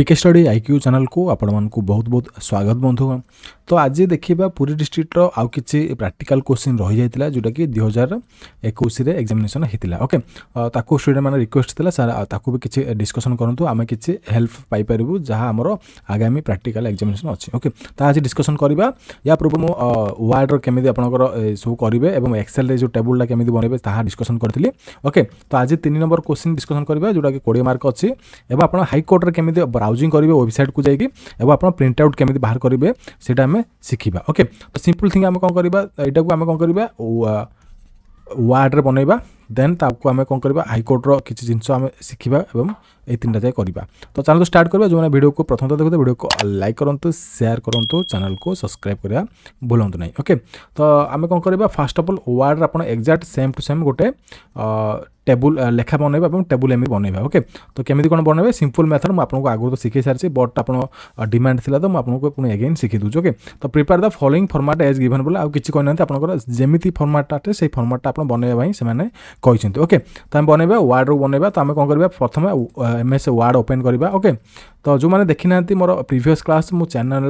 পিকে study IQ ଚ୍ୟାନେଲକୁ ଆପଣମାନଙ୍କୁ ବହୁତ ବହୁତ ସ୍ୱାଗତ ବନ୍ଧୁ ତ ଆଜି ଦେଖିବା ପୁରୀ ଡିଷ୍ଟ୍ରିକ୍ଟର ଆଉ କିଛି ପ୍ରାକ୍ଟିକାଲ କୋଶ୍ଚିନ୍ ରହିଯାଇଥିଲା ଯେଉଁଟାକି ଦୁଇ ହଜାର ଏକୋଇଶରେ ଏକ୍ଜାମିନେସନ୍ ହେଇଥିଲା ଓକେ ତାକୁ ଷ୍ଟୁଡେଣ୍ଟମାନେ ରିକ୍ୱେଷ୍ଟ ଥିଲା ସାର୍ ତାକୁ ବି କିଛି ଡିସ୍କସନ୍ କରନ୍ତୁ ଆମେ କିଛି ହେଲ୍ପ ପାଇପାରିବୁ ଯାହା ଆମର ଆଗାମୀ ପ୍ରାକ୍ଟିକାଲ ଏକ୍ଜାମିନେସନ୍ ଅଛି ଓକେ ତାହା ଆଜି ଡିସ୍କସନ୍ କରିବା ୟା ପୂର୍ବରୁ ମୁଁ ୱାର୍ଡ଼ର କେମିତି ଆପଣଙ୍କର ସବୁ କରିବେ ଏବଂ ଏକ୍ସେଲରେ ଯେଉଁ ଟେବୁଲଟା କେମିତି ବନେଇବେ ତାହା ଡିସ୍କସନ୍ କରିଥିଲି ଓକେ ତ ଆଜି ତିନି ନମ୍ବର କୋଶ୍ଚିନ୍ ଡିସ୍କସନ୍ କରିବା ଯେଉଁଟାକି କୋଡ଼ିଏ ମାର୍କ ଅଛି ଏବଂ ଆପଣ ହାଇକୋର୍ଟରେ କେମିତି ବ୍ରାଉଜିଂ କରିବେ ୱେବସାଇଟ୍କୁ ଯାଇକି ଏବଂ ଆପଣ ପ୍ରିଣ୍ଟ ଆଉଟ୍ କେମିତି ବାହାର କରିବେ ସେଇଟା ଆମେ ଶିଖିବା ଓକେ ତ ସିମ୍ପଲ୍ ଥିଙ୍ଗ ଆମେ କ'ଣ କରିବା ଏଇଟାକୁ ଆମେ କ'ଣ କରିବା ୱାର୍ଡ଼ରେ ବନେଇବା দেনত আপকো અમે કોન કરીબા હાઈકોર્ટ રો કિચી જિન્સ અમે શીખીબા એબમ એ તીનતા કરીબા તો ચાલે સ્ટાર્ટ કરબા જો મે વિડિયો કો પ્રથમ તો દેખ વિડિયો કો લાઈક કરન તો શેર કરન તો ચેનલ કો સબસ્ક્રાઇબ કર બોલન નઈ ઓકે તો અમે કોન કરીબા ફર્સ્ટ ઓફ ઓલ ઓર્ડ આપણ એક્ઝેક્ટ સેમ ટુ સેમ ગોટે ટેબલ લેખા બને એબમ ટેબલ એમે બને ઓકે તો કેમે કોન બને સિમ્પલ મેથડ મે આપણ કો આગુર શીખી સારસી બટ આપણ ડિમાન્ડ થા તો મે આપણ કો અગેન શીખી દઉ ઓકે તો prepare the following format as given બોલ આ કીચી કોન આપણ જમેતી ફોર્મેટ આતે સે ફોર્મેટ આપણ બને ભાઈ સેમેને କହିଛନ୍ତି ଓକେ ତ ଆମେ ବନେଇବା ୱାର୍ଡ଼ରୁ ବନେଇବା ତ ଆମେ କ'ଣ କରିବା ପ୍ରଥମେ ଏମ୍ ଏସ୍ ୱାର୍ଡ଼ ଓପେନ୍ କରିବା ଓକେ ତ ଯେଉଁମାନେ ଦେଖିନାହାନ୍ତି ମୋର ପ୍ରିଭିୟସ୍ କ୍ଲାସ୍ ମୁଁ ଚ୍ୟାନେଲ୍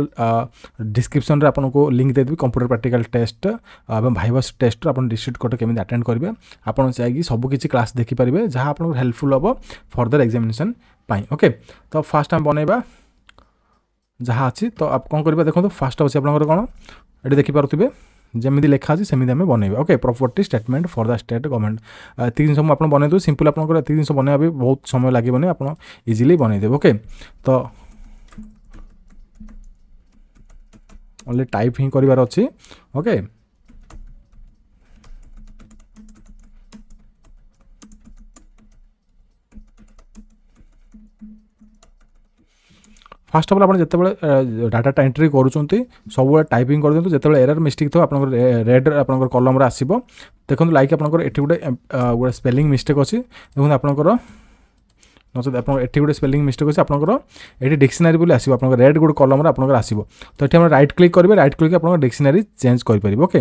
ଡିସ୍କ୍ରିପ୍ସନ୍ରେ ଆପଣଙ୍କୁ ଲିଙ୍କ୍ ଦେଇଦେବି କମ୍ପ୍ୟୁଟର ପ୍ରାକ୍ଟିକାଲ୍ ଟେଷ୍ଟ ଏବଂ ଭାଇଭସ୍ ଟେଷ୍ଟରୁ ଆପଣ ଡିଷ୍ଟ୍ରିକ୍ଟ କୋର୍ଟ କେମିତି ଆଟେଣ୍ଡ କରିବେ ଆପଣ ଯାଇକି ସବୁକିଛି କ୍ଲାସ୍ ଦେଖିପାରିବେ ଯାହା ଆପଣଙ୍କୁ ହେଲ୍ପଫୁଲ୍ ହେବ ଫର୍ଦର ଏକ୍ଜାମିନେସନ୍ ପାଇଁ ଓକେ ତ ଫାର୍ଷ୍ଟ ଆମେ ବନେଇବା ଯାହା ଅଛି ତ କ'ଣ କରିବା ଦେଖନ୍ତୁ ଫାର୍ଷ୍ଟ ଅଛି ଆପଣଙ୍କର କ'ଣ ଏଠି ଦେଖିପାରୁଥିବେ ଯେମିତି ଲେଖା ଅଛି ସେମିତି ଆମେ ବନେଇବା okay property statement for the state government ଏତିକି ଜିନିଷ ମୁଁ ଆପଣ ବନେଇ ଦେଉଛି ସିମ୍ପଲ୍ ଆପଣଙ୍କର ଏତିକି ଜିନିଷ ବନେଇବା ବି ବହୁତ ସମୟ ଲାଗିବନି ଆପଣ ଇଜିଲି ବନେଇଦେବେ ଓକେ ତ ଓନ୍ଲି ଟାଇପ୍ ହିଁ କରିବାର ଅଛି ଓକେ ফার্স্ট অଫ୍ ଅଲ୍ ଆପଣ ଯେତେବେଳେ ଡାଟାଟା ଏଣ୍ଟ୍ରି କରୁଛନ୍ତି ସବୁବେଳେ ଟାଇପିଂ କରିଦିଅନ୍ତୁ ଯେତେବେଳେ ଏରର୍ ମିଷ୍ଟେକ୍ ଥିବ ଆପଣଙ୍କର ରେଡ଼୍ ଆପଣଙ୍କର କଲମ୍ରେ ଆସିବ ଦେଖନ୍ତୁ ଲାଇକ୍ ଆପଣଙ୍କର ଏଠି ଗୋଟେ ଗୋଟେ ସ୍ପେଲିଂ ମିଷ୍ଟେକ୍ ଅଛି ଦେଖନ୍ତୁ ଆପଣଙ୍କର ନଚେତ୍ ଆପଣ ଏଠି ଗୋଟେ ସ୍ପେଲିଂ ମିଷ୍ଟେକ୍ ଅଛି ଆପଣଙ୍କର ଏଠି ଡିକ୍ସନାରୀ ବୋଲି ଆସିବ ଆପଣଙ୍କର ରେଡ୍ ଗୋଟେ କଲମ୍ରେ ଆପଣଙ୍କର ଆସିବ ତ ଏଠି ଆପଣ ରାଇଟ୍ କ୍ଲିକ୍ କରିବେ ରାଇଟ୍ କ୍ଲିକ୍ ଆପଣଙ୍କ ଡିକ୍ସନାରୀ ଚେଞ୍ଜ କରିପାରିବେ ଓକେ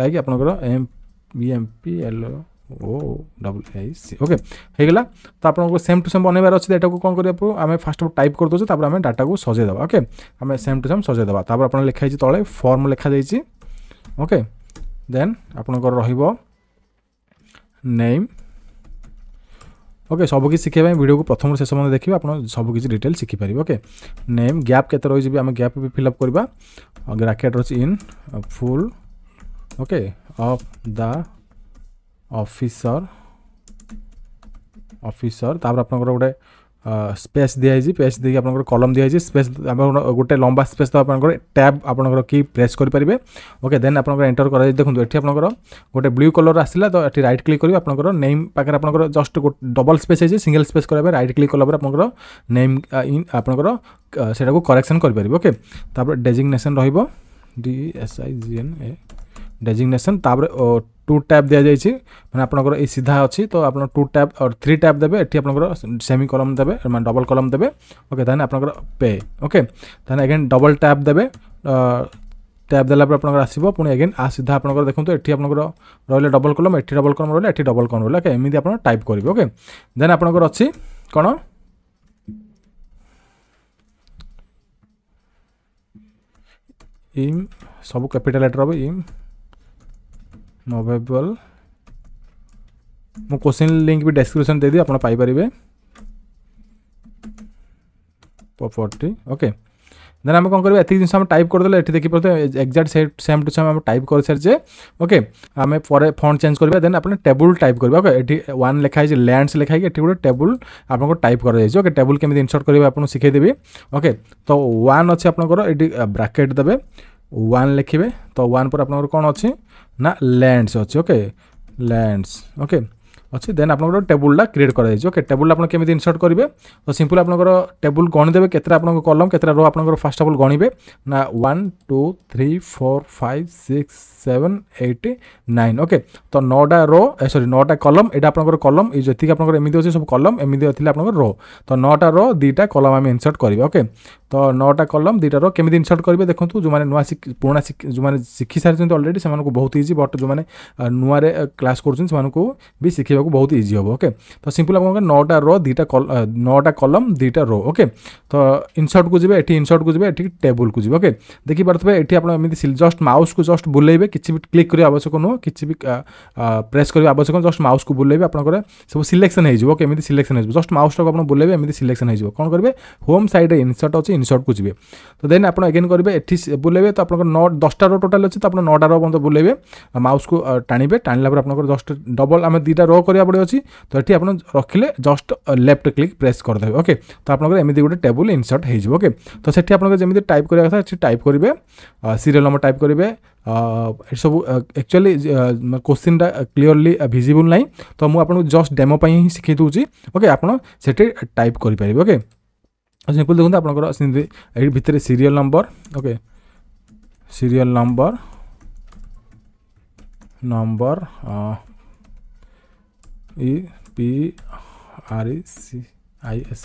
ଲାଇକ୍ ଆପଣଙ୍କର M B M P L O double A C okay ହେଇଗଲା ତ ଆପଣଙ୍କୁ ସେମ୍ ଟୁ ସେମ୍ ବନେଇବାର ଅଛି ଡାଟାକୁ କ'ଣ କରିବାକୁ ଆମେ ଫାଷ୍ଟ ଟାଇପ୍ କରିଦେଉଛୁ ତାପରେ ଆମେ ଡାଟାକୁ ସଜେଇ ଦେବା ଓକେ ଆମେ ସେମ୍ ଟୁ ସେମ୍ ସଜେଇ ଦେବା ତାପରେ ଆପଣ ଲେଖା ହେଇଛି ତଳେ ଫର୍ମ ଲେଖାଯାଇଛି ଓକେ ଦେନ୍ ଆପଣଙ୍କର ରହିବ ନେମ୍ ওকে সব কিছু শিখে ভিডিও প্রথম শেষ মধ্যে দেখবে আপনার সব কিছু ডিটেল শিখিপারে ওকে নেম গ্যাপ কেতে রয়েছে আমি গ্যাপ বি ফিল আপ করা গ্রাকেট রয়েছে in full okay of the officer officer ତାପରେ ଆପଣଙ୍କର ଗୋଟେ ସ୍ପେସ୍ ଦିଆହେଇଛି ସ୍ପେସ୍ ଦେଇକି ଆପଣଙ୍କର କଲମ୍ ଦିଆହେଇଛି ସ୍ପେସ୍ ଆପଣ ଗୋଟେ ଲମ୍ବା ସ୍ପେସ୍ ତ ଆପଣଙ୍କର ଟ୍ୟାବ୍ ଆପଣଙ୍କର କି ପ୍ରେସ୍ କରିପାରିବେ ଓକେ ଦେନ୍ ଆପଣଙ୍କର ଏଣ୍ଟର କରାଯାଇଛି ଦେଖନ୍ତୁ ଏଠି ଆପଣଙ୍କର ଗୋଟେ ବ୍ଲୁ କଲର୍ ଆସିଲା ତ ଏଠି ରାଇଟ୍ କ୍ଲିକ୍ କରିବେ ଆପଣଙ୍କର ନେମ୍ ପାଖରେ ଆପଣଙ୍କର ଜଷ୍ଟ ଡବଲ୍ ସ୍ପେସ୍ ହେଇଛି ସିଙ୍ଗଲ୍ ସ୍ପେସ୍ କରିବା ପାଇଁ ରାଇଟ୍ କ୍ଲିକ୍ କଲା ପରେ ଆପଣଙ୍କର ନେମ୍ ଇନ୍ ଆପଣଙ୍କର ସେଟାକୁ କରେକ୍ସନ୍ କରିପାରିବେ ଓକେ ତାପରେ ଡେଜିଗ୍ନେସନ୍ ରହିବ D S I G N A designation ତାପରେ ଟୁ ଟ୍ୟାବ୍ ଦିଆଯାଇଛି ମାନେ ଆପଣଙ୍କର ଏଇ ସିଧା ଅଛି ତ ଆପଣ ଟୁ ଟ୍ୟାବ୍ ଥ୍ରୀ ଟ୍ୟାବ୍ ଦେବେ ଏଠି ଆପଣଙ୍କର ସେମି କଲମ୍ ଦେବେ ମାନେ ଡବଲ୍ କଲମ୍ ଦେବେ ଓକେ ତାହେଲେ ଆପଣଙ୍କର ପେ ଓକେ ତାହେଲେ ଏଗେନ୍ ଡବଲ୍ ଟ୍ୟାବ୍ ଦେବେ ଟ୍ୟାବ୍ ଦେଲା ପରେ ଆପଣଙ୍କର ଆସିବ ପୁଣି ଏଗେନ୍ ଆ ସିଧା ଆପଣଙ୍କର ଦେଖନ୍ତୁ ଏଠି ଆପଣଙ୍କର ରହିଲେ ଡବଲ୍ କଲମ୍ ଏଠି ଡବଲ୍ କଲମ୍ ରହିଲା ଏଠି ଡବଲ୍ କଲମ୍ ରହିଲା ଏମିତି ଆପଣ ଟାଇପ୍ କରିବେ ଓକେ ଦେନ୍ ଆପଣଙ୍କର ଅଛି କ'ଣ ଇମ୍ ସବୁ କ୍ୟାପିଟାଲ୍ ଲେଟର୍ ହେବ ଇମ୍ ନୋଭେବଲ୍ ମୁଁ କୋଶ୍ଚିନ୍ ଲିଙ୍କ୍ ବି ଡେସ୍କ୍ରିପସନ୍ ଦେଇଦେବି ଆପଣ ପାଇପାରିବେ ପପର୍ଟି ଓକେ ଦେନ୍ ଆମେ କ'ଣ କରିବା ଏତିକି ଜିନିଷ ଆମେ ଟାଇପ୍ କରିଦେଲେ ଏଠି ଦେଖିପାରୁଥିବେ ଏକ୍ଜାକ୍ଟ ସେ ସେମ୍ ଟୁ ସେମ୍ ଆମେ ଟାଇପ୍ କରିସାରିଛେ ଓକେ ଆମେ ପରେ ଫଣ୍ଟ ଚେଞ୍ଜ କରିବା ଦେନ୍ ଆପଣ ଟେବୁଲ୍ ଟାଇପ୍ କରିବା ଓକେ ଏଠି ୱାନ୍ ଲେଖା ହେଇଛି ଲ୍ୟାଣ୍ଡସ୍ ଲେଖା ହେଇକି ଏଠି ଗୋଟେ ଟେବୁଲ୍ ଆପଣଙ୍କୁ ଟାଇପ୍ କରାଯାଇଛି ଓକେ ଟେବୁଲ୍ କେମିତି ଇନସର୍ଟ କରିବେ ଆପଣଙ୍କୁ ଶିଖେଇଦେବି ଓକେ ତ ୱାନ୍ ଅଛି ଆପଣଙ୍କର ଏଠି ବ୍ରାକେଟ୍ ଦେବେ ୱାନ୍ ଲେଖିବେ ତ ୱାନ୍ ପରେ ଆପଣଙ୍କର କ'ଣ ଅଛି na lands okay lands okay ଅଛି ଦେନ୍ ଆପଣଙ୍କର ଟେବୁଲ୍ଟା କ୍ରିଏଟ୍ କରାଯାଇଛି ଓକେ ଟେବୁଲ୍ ଆପଣ କେମିତି ଇନସର୍ଟ କରିବେ ତ ସିମ୍ପଲ୍ ଆପଣଙ୍କର ଟେବୁଲ୍ ଗଣିଦେବେ କେତେଟା ଆପଣଙ୍କ କଲମ କେତେଟା ରୋ ଆପଣଙ୍କର ଫାଷ୍ଟ ଅଫ୍ ଅଲ୍ ଗଣିବେ ନା one two three four five six seven eight nine okay ତ ନଅଟା ରୋ ସରି ନଅଟା କଲମ ଏଇଟା ଆପଣଙ୍କର କଲମ ଏଇ ଯେତିକି ଆପଣଙ୍କର ଏମିତି ଅଛି ସବୁ କଲମ ଏମିତି ଥିଲା ଆପଣଙ୍କର ରୋ ତ ନଅଟା ରୋ ଦୁଇଟା କଲମ ଆମେ ଇନସର୍ଟ କରିବା ଓକେ ତ ନଅଟା କଲମ ଦୁଇଟା ରୋ କେମିତି ଇନସର୍ଟ କରିବେ ଦେଖନ୍ତୁ ଯେଉଁମାନେ ନୂଆ ପୁରୁଣା ଯେଉଁମାନେ ଶିଖି ସାରିଛନ୍ତି ଅଲରେଡ଼ି ସେମାନଙ୍କୁ ବହୁତ ଇଜି ବଟ୍ ଯେଉଁମାନେ ନୂଆରେ କ୍ଲାସ୍ କରୁଛନ୍ତି ସେମାନଙ୍କୁ ବି ଶିଖିବାକୁ କରିବାକୁ ବହୁତ ଇଜି ହେବ ଓକେ ତ ସିମ୍ପଲି ଆପଣଙ୍କର ନଅଟା ରୋ ଦୁଇଟା ନଅଟା କଲମ୍ ଦୁଇଟା ରୋ ଓକେ ତ ଇନସର୍ଟକୁ ଯିବେ ଏଠି ଇନସର୍ଟକୁ ଯିବେ ଏଠି ଟେବୁଲକୁ ଯିବେ ଓକେ ଦେଖିପାରୁଥିବେ ଏଠି ଆପଣ ଏମିତି ଜଷ୍ଟ ମାଉସ୍କୁ ଜଷ୍ଟ ବୁଲେଇବେ କିଛି ବି କ୍ଲିକ୍ କରିବା ଆବଶ୍ୟକ ନୁହଁ କିଛି ବି ପ୍ରେସ୍ କରିବା ଆବଶ୍ୟକ ଜଷ୍ଟ ମାଉସ୍କୁ ବୁଲେଇବେ ଆପଣଙ୍କର ସବୁ ସିଲେକ୍ସନ୍ ହେଇଯିବ ଓକେ ଏମିତି ସିଲେକ୍ସନ୍ ହେଇଯିବ ଜଷ୍ଟ ମାଉସ୍ଟାକୁ ଆପଣ ବୁଲେଇବେ ଏମିତି ସିଲେକ୍ସନ୍ ହେଇଯିବ କ'ଣ କରିବେ ହୋମ୍ ସାଇଡ଼୍ରେ ଇନସର୍ଟ ଅଛି ଇନସର୍ଟକୁ ଯିବେ ତ ଦେନ୍ ଆପଣ ଏଗେନ୍ କରିବେ ଏଠି ବୁଲେଇବେ ତ ଆପଣଙ୍କର ନଅ ଦଶଟା ରୋ ଟୋଟାଲ୍ ଅଛି ତ ଆପଣ ନଅଟା ରୋ ପର୍ଯ୍ୟନ୍ତ ବୁଲେଇବେ ମାଉସ୍କୁ ଟାଣିବେ ଟାଣିଲା ପରେ ଆପଣଙ୍କର ଜଷ୍ଟ ଡବଲ୍ ଆମେ ଦୁଇଟା ରୋ କରି করা পড়েছি তো এটি আপনার রখিলে জস্ট লেফ্ট ক্লিক প্রেস করেদেবে ওকে তো আপনার এমনি গোটে টেবুল ইনসর্ট হয়ে যাব ওকে তো সেটি আপনার যেমি টাইপ করা কথা সেটি টাইপ করবে সিরিয়াল নম্বর টাইপ করবে ଏଠି ସବୁ ଆକ୍ଚୁଆଲି କୋଶ୍ଚିନ୍ଟା କ୍ଲିଅରଲି ଭିଜିବୁଲ୍ ନାହିଁ ତ ମୁଁ ଆପଣଙ୍କୁ ଜଷ୍ଟ ଡେମୋ ପାଇଁ ହିଁ ଶିଖେଇ ଦେଉଛି ଓକେ ଆପଣ ସେଠି ଟାଇପ୍ କରିପାରିବେ ଓକେ ସିମ୍ପଲ୍ ଦେଖନ୍ତୁ ଆପଣଙ୍କର ସେମିତି ଏଇ ଭିତରେ serial number okay serial number number A P R C I S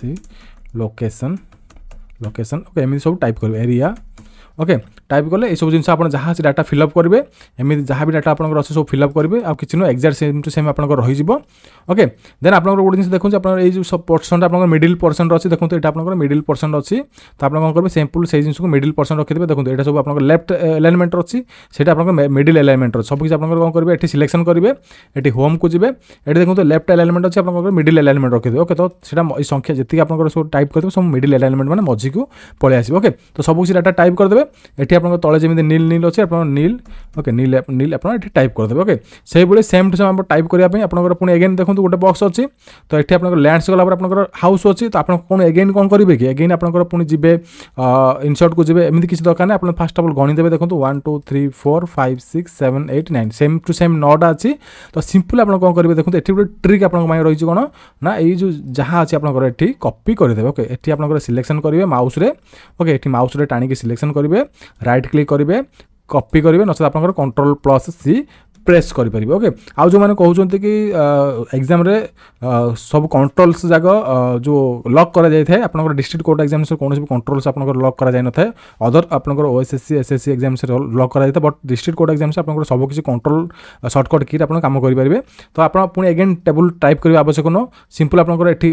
location location okay मी सब टाइप कर एरिया ଓକେ ଟାଇପ୍ କଲେ ଏସବୁ ଜିନିଷ ଆପଣ ଯାହା ଅଛି ଡାଟା ଫିଲ୍ଅପ୍ କରିବେ ଏମିତି ଯାହା ବି ଡାଟା ଆପଣଙ୍କର ଅଛି ସବୁ ଫିଲ୍ଅପ୍ କରିବେ ଆଉ କିଛି ନୁହଁ ଏକ୍ଜାକ୍ଟ ସେମ୍ ଟୁ ସେମ୍ ଆପଣଙ୍କର ରହିଯିବ ଓକେ ଦେନ୍ ଆପଣଙ୍କର ଗୋଟେ ଜିନିଷ ଦେଖନ୍ତୁ ଆପଣଙ୍କର ଏଇ ଯେଉଁ ପରସେଣ୍ଟ ଆପଣଙ୍କର ମିଡ଼ିଲ୍ ପରସେଣ୍ଟ ଅଛି ଦେଖନ୍ତୁ ଏଇଟା ଆପଣଙ୍କର ମିଡ଼ିଲ୍ ପରସେଣ୍ଟ ଅଛି ତ ଆପଣ କ'ଣ କରିବେ ସିମ୍ପୁଲ୍ ସେଇ ଜିନିଷକୁ ମିଡ଼ିଲ୍ ପରସେଣ୍ଟ ରଖିଦେବେ ଦେଖନ୍ତୁ ଏଇଟା ସବୁ ଆପଣଙ୍କର ଲେଫ୍ଟ ଏଲାଇନମେଣ୍ଟ ଅଛି ସେଇଟା ଆପଣଙ୍କର ମିଡ଼ିଲ୍ ଏଲାଇନମେଣ୍ଟ ଅଛି ସବୁ କିଛି ଆପଣଙ୍କର କ'ଣ କରିବେ ଏଠି ସିଲେକ୍ସନ୍ କରିବେ ଏଠି ହୋମ୍କୁ ଯିବେ ଏଠି ଦେଖନ୍ତୁ ଲେଫ୍ଟ ଏଲାଇନମେଣ୍ଟ ଅଛି ଆପଣଙ୍କର ମିଡ଼ିଲ୍ ଏଲାଇନମେଣ୍ଟ ରଖିଦେବେ ଓକେ ତ ସେଇଟା ଏଇ ସଂଖ୍ୟା ଯେତିକି ଆପଣଙ୍କର ସବୁ ଟାଇପ୍ କରିଦେବେ ସବୁ ମିଡ଼ିଲ୍ ଏଲାଇନମେଣ୍ଟ ମାନେ ମଝିକୁ ପଳେଇ ଆସିବ ଓକେ ତ ସବୁ କିଛି ଡାଟା ଟାଇପ୍ କରିଦେବେ ଏଠି ଆପଣଙ୍କ ତଳେ ଯେମିତି ନୀଲ ନୀଲ ଅଛି ଆପଣ ନୀଲ ଓକେ ନୀଲ ନୀଲ ଆପଣ ଏଠି ଟାଇପ୍ କରିଦେବେ ଓକେ ସେଇଭଳି ସେମ୍ ଟୁ ସେମ୍ ଆପଣ ଟାଇପ୍ କରିବା ପାଇଁ ଆପଣଙ୍କର ପୁଣି ଏଗେନ୍ ଦେଖନ୍ତୁ ଗୋଟେ ବକ୍ସ ଅଛି ତ ଏଠି ଆପଣଙ୍କର ଲ୍ୟାଣ୍ଡସ୍ ଗଲା ପରେ ଆପଣଙ୍କର ହାଉସ୍ ଅଛି ତ ଆପଣ କ'ଣ ଏଗେନ୍ କ'ଣ କରିବେ କି ଏଗେନ୍ ଆପଣଙ୍କର ପୁଣି ଯିବେ ଇନସର୍ଟକୁ ଯିବେ ଏମିତି କିଛି ଦରକାର ନାହିଁ ଆପଣ ଫାଷ୍ଟ ଅଫ୍ ଅଲ୍ ଗଣିଦେବେ ଦେଖନ୍ତୁ one two three four five six seven eight nine same to same ନଅଟା ଅଛି ତ ସିମ୍ପଲ୍ ଆପଣ କ'ଣ କରିବେ ଦେଖନ୍ତୁ ଏଠି ଗୋଟେ ଟ୍ରିକ୍ ଆପଣଙ୍କ ପାଇଁ ରହିଛି କ'ଣ ନା ଏଇ ଯେଉଁ ଯାହା ଅଛି ଆପଣଙ୍କର ଏଠି କପି କରିଦେବେ ଓକେ ଏଠି ଆପଣଙ୍କର ସିଲେକ୍ସନ୍ କରିବେ ମାଉସ୍ରେ ଓକେ ଏଠି ମାଉସ୍ରେ ଟାଣିକି ସିଲେକ୍ସନ୍ କରିବେ করবে রাইট ক্লিক করবে কপি করবে নচেত আপনার কন্ট্রোল প্লস সি ପ୍ରେସ୍ କରିପାରିବେ ଓକେ ଆଉ ଯେଉଁମାନେ କହୁଛନ୍ତି କି ଏକ୍ଜାମ୍ରେ ସବୁ କଣ୍ଟ୍ରୋଲ୍ସ ଯାକ ଯେଉଁ ଲକ୍ କରାଯାଇଥାଏ ଆପଣଙ୍କର ଡିଷ୍ଟ୍ରିକ୍ଟ କୋର୍ଟ ଏକ୍ଜାମ୍ସରେ କୌଣସି ବି କଣ୍ଟ୍ରୋଲ୍ସ ଆପଣଙ୍କର ଲକ୍ କରାଯାଇନଥାଏ ଅଦର ଆପଣଙ୍କର ଓଏସ୍ଏସ୍ସି ଏସ୍ଏସ୍ସି ଏକ୍ଜାମ୍ସରେ ଲକ୍ କରାଯାଇଥାଏ ବଟ୍ ଡିଷ୍ଟ୍ରିକ୍ଟ କୋର୍ଟ ଏକ୍ଜାମ୍ସରେ ଆପଣଙ୍କର ସବୁ କିଛି କଣ୍ଟ୍ରୋଲ୍ ସର୍ଟକଟ୍ କିଟ୍ ଆପଣ କାମ କରିପାରିବେ ତ ଆପଣ ପୁଣି ଏଗେନ୍ ଟେବୁଲ୍ ଟାଇପ୍ କରିବା ଆବଶ୍ୟକ ନୁହଁ ସିମ୍ପଲ୍ ଆପଣଙ୍କର ଏଠି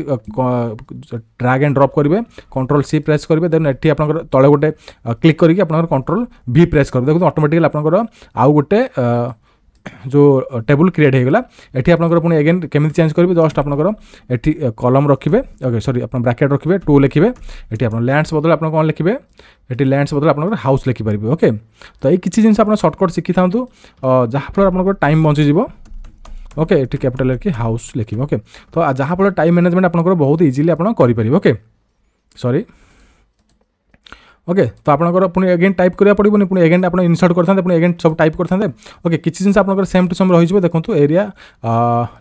ଡ୍ରାଗ୍ ଆଣ୍ଡ ଡ୍ରପ୍ କରିବେ କଣ୍ଟ୍ରୋଲ୍ ସି ପ୍ରେସ୍ କରିବେ ଦେନ୍ ଏଠି ଆପଣଙ୍କର ତଳେ ଗୋଟେ କ୍ଲିକ୍ କରିକି ଆପଣଙ୍କର କଣ୍ଟ୍ରୋଲ୍ ଭି ପ୍ରେସ୍ କରିବେ ଦେଖନ୍ତୁ ଅଟୋମେଟିକାଲି ଆପଣଙ୍କର ଆଉ ଗୋଟେ जो टेबुल क्ରିଏଟ୍ ହେଇଗଲା ଏଠି ଆପଣଙ୍କର ପୁଣି ଏଗେନ୍ କେମିତି ଚେଞ୍ଜ କରିବେ ଜଷ୍ଟ ଆପଣଙ୍କର ଏଠି କଲମ୍ ରଖିବେ ଓକେ ସରି ଆପଣ ବ୍ରାକେଟ୍ ରଖିବେ ଟୁ ଲେଖିବେ ଏଠି ଆପଣ ଲ୍ୟାଣ୍ଡସ୍ ବଦଳରେ ଆପଣ କ'ଣ ଲେଖିବେ ଏଠି ଲ୍ୟାଣ୍ଡସ୍ ବଦଳରେ ଆପଣଙ୍କର ହାଉସ୍ ଲେଖିପାରିବେ ଓକେ ତ ଏଇ କିଛି ଜିନିଷ ଆପଣ ସର୍ଟକଟ୍ ଶିଖିଥାନ୍ତୁ ଯାହାଫଳରେ ଆପଣଙ୍କର ଟାଇମ୍ ବଞ୍ଚିଯିବ ଓକେ ଏଠି କ୍ୟାପିଟାଲ୍ ଲେଖି ହାଉସ୍ ଲେଖିବେ ଓକେ ତ ଯାହାଫଳରେ ଟାଇମ୍ ମ୍ୟାନେଜମେଣ୍ଟ ଆପଣଙ୍କର ବହୁତ ଇଜିଲି ଆପଣ କରିପାରିବେ ଓକେ ସରି ওকে তো আপনার পুঁ এগেন টাইপ করা পড়বনি পুঁ এগেন আপনার ইনসর্ট করে থাকে পুঁ এগেন সব টাইপ করে থাকে ওকে কিছু জিনিস আপনার সেম টু সেম রয়েছে দেখুন এরিয়া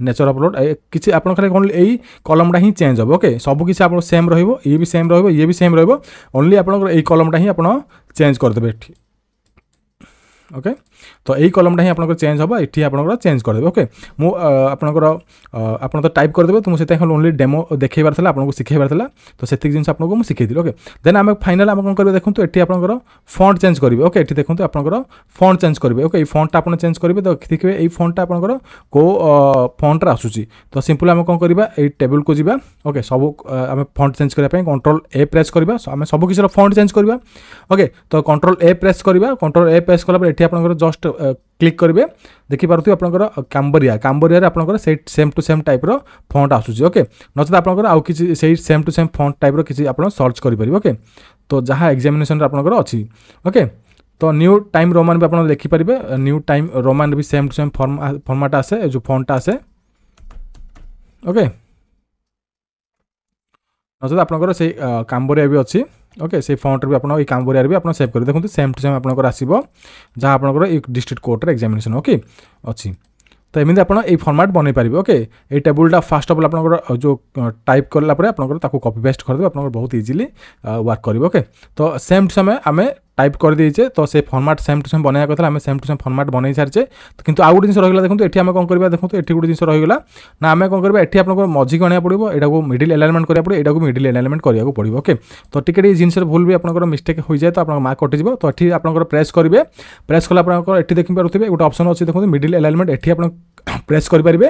নেচর অপলোড কিছু আপনার খালি কোন এই কলমটা হি চেঞ্জ হব ওকে সবু কিছু আপনার সেম রহব ইয়ে বি সেম রহব ইয়ে বি সেম রহব অনলি আপনার এই কলমটা হি আপনার চেঞ্জ করে দেবে ওকে তো এই কলমটা ହିଁ ଆପଣଙ୍କର ଚେଞ୍ଜ ହେବ ଏଠି ଆପଣଙ୍କର ଚେଞ୍ଜ କରିଦେବେ ଓକେ ମୁଁ ଆପଣଙ୍କର ଆପଣ ତ ଟାଇପ୍ କରିଦେବେ ତ ମୁଁ ସେଥିପାଇଁ ଖାଲି ଓନ୍ଲି ଡେମୋ ଦେଖାଇବାର ଥିଲା ଆପଣଙ୍କୁ ଶିଖାଇବାର ଥିଲା ତ ସେତିକି ଜିନିଷ ଆପଣଙ୍କୁ ମୁଁ ଶିଖାଇଥିଲି ଓକେ ଦେନ୍ ଆମେ ଫାଇନାଲ୍ ଆମେ କ'ଣ କରିବେ ଦେଖନ୍ତୁ ଏଠି ଆପଣଙ୍କର ଫଣ୍ଟ ଚେଞ୍ଜ କରିବେ ଓକେ ଏଠି ଦେଖନ୍ତୁ ଆପଣଙ୍କର ଫଣ୍ଟ ଚେଞ୍ଜ କରିବେ ଓକେ ଏଇ ଫଣ୍ଟଟା ଆପଣ ଚେଞ୍ଜ କରିବେ ତ ଦେଖିବେ ଏଇ ଫଣ୍ଟଟା ଆପଣଙ୍କର କେଉଁ ଫଣ୍ଟରେ ଆସୁଛି ତ ସିମ୍ପଲ୍ ଆମେ କ'ଣ କରିବା ଏଇ ଟେବୁଲ୍କୁ ଯିବା ଓକେ ସବୁ ଆମେ ଫଣ୍ଟ ଚେଞ୍ଜ କରିବା ପାଇଁ କଣ୍ଟ୍ରୋଲ ଏ ପ୍ରେସ୍ କରିବା ଆମେ ସବୁ କିଛିର ଫଣ୍ଟ ଚେଞ୍ଜ କରିବା ଓକେ ତ କଣ୍ଟ୍ରୋଲ ଏ ପ୍ରେସ୍ କରିବା କଣ୍ଟ୍ରୋଲ ଏ ପ୍ରେସ୍ କଲା ପରେ ଏଠି ଆପଣଙ୍କର ଜଷ୍ଟ କ୍ଲିକ୍ କରିବେ ଦେଖିପାରୁଥିବେ ଆପଣଙ୍କର କାମ୍ବରିଆ କାମ୍ବରିଆରେ ଆପଣଙ୍କର ସେଇ ସେମ୍ ଟୁ ସେମ୍ ଟାଇପ୍ର ଫଣ୍ଟ ଆସୁଛି ଓକେ ନଚେତ୍ ଆପଣଙ୍କର ଆଉ କିଛି ସେଇ ସେମ୍ ଟୁ ସେମ୍ ଫଣ୍ଟ ଟାଇପ୍ର କିଛି ଆପଣ ସର୍ଚ୍ଚ କରିପାରିବେ ଓକେ ତ ଯାହା ଏକ୍ଜାମିନେସନ୍ରେ ଆପଣଙ୍କର ଅଛି ଓକେ ତ ନ୍ୟୁ ଟାଇମ୍ ରୋମାନ ବି ଆପଣ ଲେଖିପାରିବେ ନ୍ୟୁ ଟାଇମ୍ ରୋମାନ ବି ସେମ୍ ଟୁ ସେମ୍ ଫର୍ମା ଫର୍ମାଟ୍ ଆସେ ଯେଉଁ ଫଣ୍ଟଟା ଆସେ ଓକେ ନଚେତ୍ ଆପଣଙ୍କର ସେଇ କାମ୍ବରିଆ ବି ଅଛି ओके से फन्ट्रे भी ଆପଣ ଏଇ କାମ କରିବାରେ ବି ଆପଣ ସେଭ୍ କରିବେ ଦେଖନ୍ତୁ ସେମ୍ ଟୁ ସେମ୍ ଆପଣଙ୍କର ଆସିବ ଯାହା ଆପଣଙ୍କର ଏଇ ଡିଷ୍ଟ୍ରିକ୍ଟ କୋର୍ଟରେ ଏକ୍ସାମିନେସନ୍ ଓକେ ଅଛି ତ ଏମିତି ଆପଣ ଏଇ ଫର୍ମାଟ୍ ବନେଇ ପାରିବେ ଓକେ ଏଇ ଟେବୁଲ୍ଟା ଫାର୍ଷ୍ଟ ଅଫ୍ ଅଲ୍ ଆପଣଙ୍କର ଯେଉଁ ଟାଇପ୍ କଲା ପରେ ଆପଣଙ୍କର ତାକୁ କପି ପେଷ୍ଟ କରିଦେବେ ଆପଣଙ୍କର ବହୁତ ଇଜିଲି ୱାର୍କ କରିବ ଓକେ ତ ସେମ୍ ଟୁ ସେମ୍ ଆମେ টাইপ କରିଦେଇଛେ ତ ସେ ଫର୍ମାଟ୍ ସେମ୍ ଟୁ ସେମ୍ ବନେଇବା କଥା ଆମେ ସେମ୍ ଟୁ ସେମ୍ ଫର୍ମାଟ୍ ବନେଇ ସାରିଛେ କିନ୍ତୁ ଆଉ ଗୋଟେ ଜିନିଷ ରହିଗଲା ଦେଖନ୍ତୁ ଏଠି ଆମେ କ'ଣ କରିବା ଦେଖନ୍ତୁ ଏଠି ଗୋଟେ ଜିନିଷ ରହିଗଲା ନା ଆମେ କ'ଣ କରିବା ଏଠି ଆପଣଙ୍କର ମଝିକୁ ଆଣିବାକୁ ପଡ଼ିବ ଏଇଟାକୁ ମିଡ଼ିଲ୍ ଆଲାଇନମେଣ୍ଟ କରିବାକୁ ପଡ଼ିବ ଏଇଟାକୁ ମିଡ଼ିଲ୍ ଆଲାଇନମେଣ୍ଟ କରିବାକୁ ପଡ଼ିବ ଓକେ ତ ଟିକେ ଟିକେ ଜିନିଷରେ ଭୁଲ ବି ଆପଣଙ୍କର ମିଷ୍ଟେକ୍ ହୋଇଯାଏ ତ ଆପଣଙ୍କ ମାର୍କ କଟିଯିବ ତ ଏଠି ଆପଣଙ୍କର ପ୍ରେସ୍ କରିବେ ପ୍ରେସ୍ କଲେ ଆପଣଙ୍କର ଏଠି ଦେଖିପାରୁଥିବେ ଗୋଟେ ଅପସନ୍ ଅଛି ଦେଖନ୍ତୁ ମିଡ଼ିଲ୍ ଆଲାଇନମେଣ୍ଟ ଏଠି ଆପଣ ପ୍ରେସ୍ କରିପାରିବେ